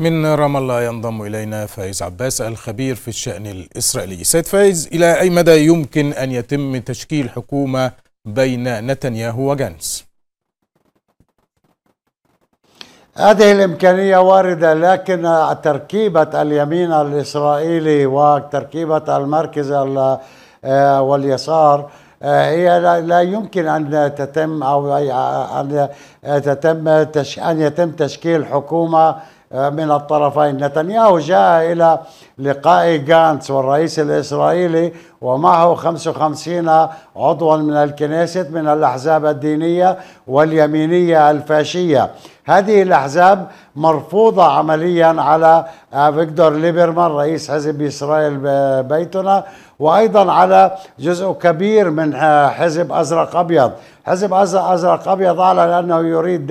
من رام الله ينضم إلينا فايز عباس الخبير في الشأن الإسرائيلي سيد فايز إلى أي مدى يمكن أن يتم تشكيل حكومة بين نتنياهو وجانس هذه الإمكانية واردة لكن تركيبة اليمين الإسرائيلي وتركيبة المركز آه، واليسار آه، هي لا يمكن ان تتم او ان تتم ان يتم تشكيل حكومه من الطرفين نتنياهو جاء إلى لقاء غانتس والرئيس الإسرائيلي ومعه 55 عضوا من الكنيسة من الأحزاب الدينية واليمينية الفاشية هذه الأحزاب مرفوضة عمليا على آه، فيكتور ليبرمان رئيس حزب إسرائيل بيتنا وأيضا على جزء كبير من آه، حزب أزرق أبيض حزب أزرق أبيض أعلن أنه يريد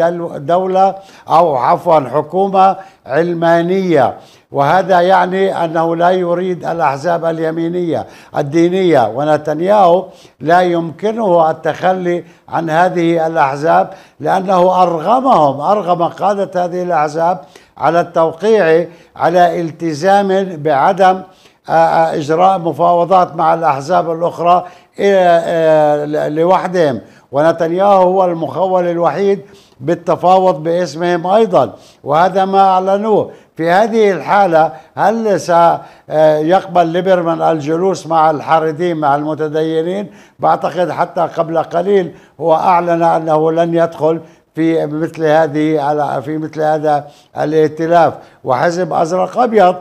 دولة أو عفوا حكومة علمانية وهذا يعني انه لا يريد الاحزاب اليمينيه الدينيه ونتنياهو لا يمكنه التخلي عن هذه الاحزاب لانه ارغمهم ارغم قاده هذه الاحزاب على التوقيع على التزام بعدم آه، آه، اجراء مفاوضات مع الاحزاب الاخرى آه، لوحدهم ونتنياهو هو المخول الوحيد بالتفاوض باسمهم ايضا وهذا ما اعلنوه في هذه الحاله هل سيقبل ليبرمان الجلوس مع الحاردين مع المتدينين بعتقد حتى قبل قليل هو اعلن انه لن يدخل في مثل هذه على في مثل هذا الائتلاف وحزب ازرق ابيض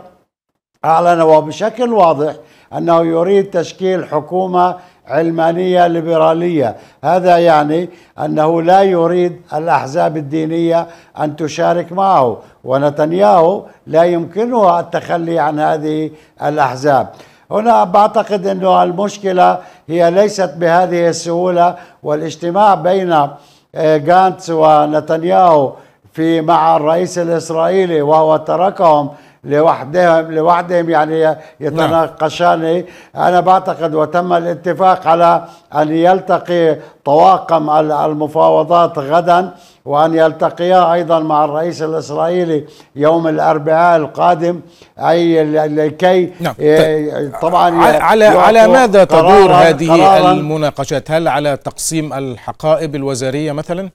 اعلن وبشكل واضح انه يريد تشكيل حكومه علمانيه ليبراليه، هذا يعني انه لا يريد الاحزاب الدينيه ان تشارك معه، ونتنياهو لا يمكنه التخلي عن هذه الاحزاب. هنا بعتقد انه المشكله هي ليست بهذه السهوله والاجتماع بين آه، جانتس ونتنياهو في مع الرئيس الإسرائيلي وهو تركهم لوحدهم لوحدهم يعني يتناقشان انا بعتقد وتم الاتفاق على ان يلتقي طواقم المفاوضات غدا وأن يلتقيا أيضا مع الرئيس الإسرائيلي يوم الأربعاء القادم أي لكي نعم. طبعا على على ماذا تدور هذه المناقشات؟ هل على تقسيم الحقائب الوزارية مثلا؟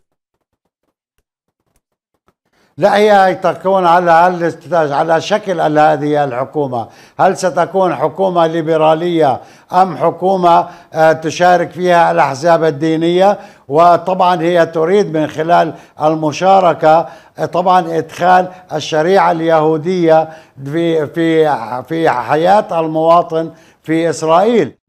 لا هي تكون على على شكل هذه الحكومة هل ستكون حكومة ليبرالية أم حكومة آه، تشارك فيها الأحزاب الدينية وطبعا هي تريد من خلال المشاركة آه، طبعا إدخال الشريعة اليهودية في في في حياة المواطن في إسرائيل